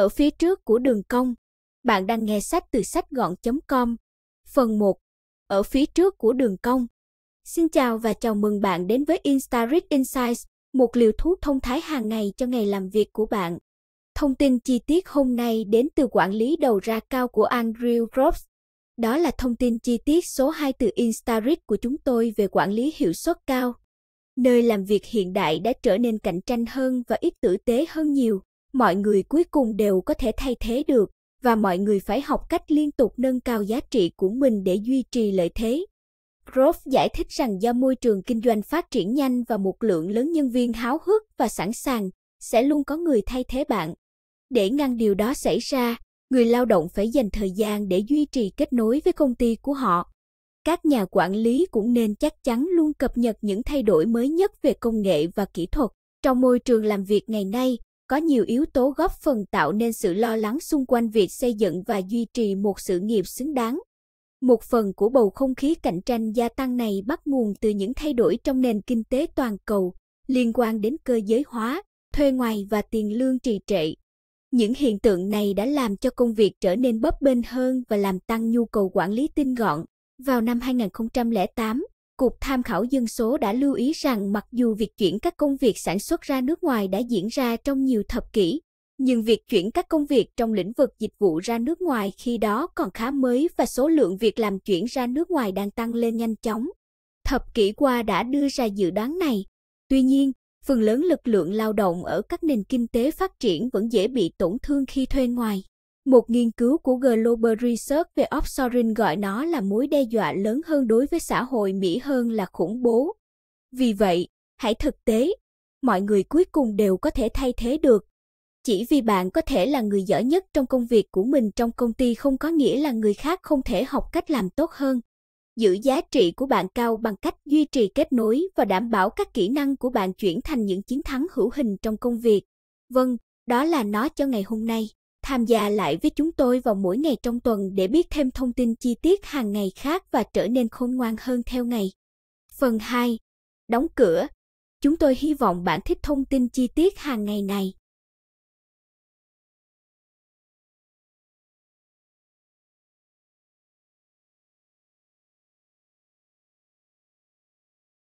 ở phía trước của đường cong. Bạn đang nghe sách từ sách gọn.com, phần 1, ở phía trước của đường cong. Xin chào và chào mừng bạn đến với instarit Insights, một liều thuốc thông thái hàng ngày cho ngày làm việc của bạn. Thông tin chi tiết hôm nay đến từ quản lý đầu ra cao của Andrew Groves. Đó là thông tin chi tiết số 2 từ instarit của chúng tôi về quản lý hiệu suất cao. Nơi làm việc hiện đại đã trở nên cạnh tranh hơn và ít tử tế hơn nhiều mọi người cuối cùng đều có thể thay thế được và mọi người phải học cách liên tục nâng cao giá trị của mình để duy trì lợi thế. Grove giải thích rằng do môi trường kinh doanh phát triển nhanh và một lượng lớn nhân viên háo hức và sẵn sàng, sẽ luôn có người thay thế bạn. Để ngăn điều đó xảy ra, người lao động phải dành thời gian để duy trì kết nối với công ty của họ. Các nhà quản lý cũng nên chắc chắn luôn cập nhật những thay đổi mới nhất về công nghệ và kỹ thuật trong môi trường làm việc ngày nay có nhiều yếu tố góp phần tạo nên sự lo lắng xung quanh việc xây dựng và duy trì một sự nghiệp xứng đáng. Một phần của bầu không khí cạnh tranh gia tăng này bắt nguồn từ những thay đổi trong nền kinh tế toàn cầu liên quan đến cơ giới hóa, thuê ngoài và tiền lương trì trệ. Những hiện tượng này đã làm cho công việc trở nên bấp bênh hơn và làm tăng nhu cầu quản lý tinh gọn. Vào năm 2008, Cục Tham khảo Dân số đã lưu ý rằng mặc dù việc chuyển các công việc sản xuất ra nước ngoài đã diễn ra trong nhiều thập kỷ, nhưng việc chuyển các công việc trong lĩnh vực dịch vụ ra nước ngoài khi đó còn khá mới và số lượng việc làm chuyển ra nước ngoài đang tăng lên nhanh chóng. Thập kỷ qua đã đưa ra dự đoán này. Tuy nhiên, phần lớn lực lượng lao động ở các nền kinh tế phát triển vẫn dễ bị tổn thương khi thuê ngoài. Một nghiên cứu của Global Research về offshoring gọi nó là mối đe dọa lớn hơn đối với xã hội Mỹ hơn là khủng bố. Vì vậy, hãy thực tế, mọi người cuối cùng đều có thể thay thế được. Chỉ vì bạn có thể là người giỏi nhất trong công việc của mình trong công ty không có nghĩa là người khác không thể học cách làm tốt hơn. Giữ giá trị của bạn cao bằng cách duy trì kết nối và đảm bảo các kỹ năng của bạn chuyển thành những chiến thắng hữu hình trong công việc. Vâng, đó là nó cho ngày hôm nay tham gia lại với chúng tôi vào mỗi ngày trong tuần để biết thêm thông tin chi tiết hàng ngày khác và trở nên khôn ngoan hơn theo ngày. Phần 2. Đóng cửa. Chúng tôi hy vọng bạn thích thông tin chi tiết hàng ngày này.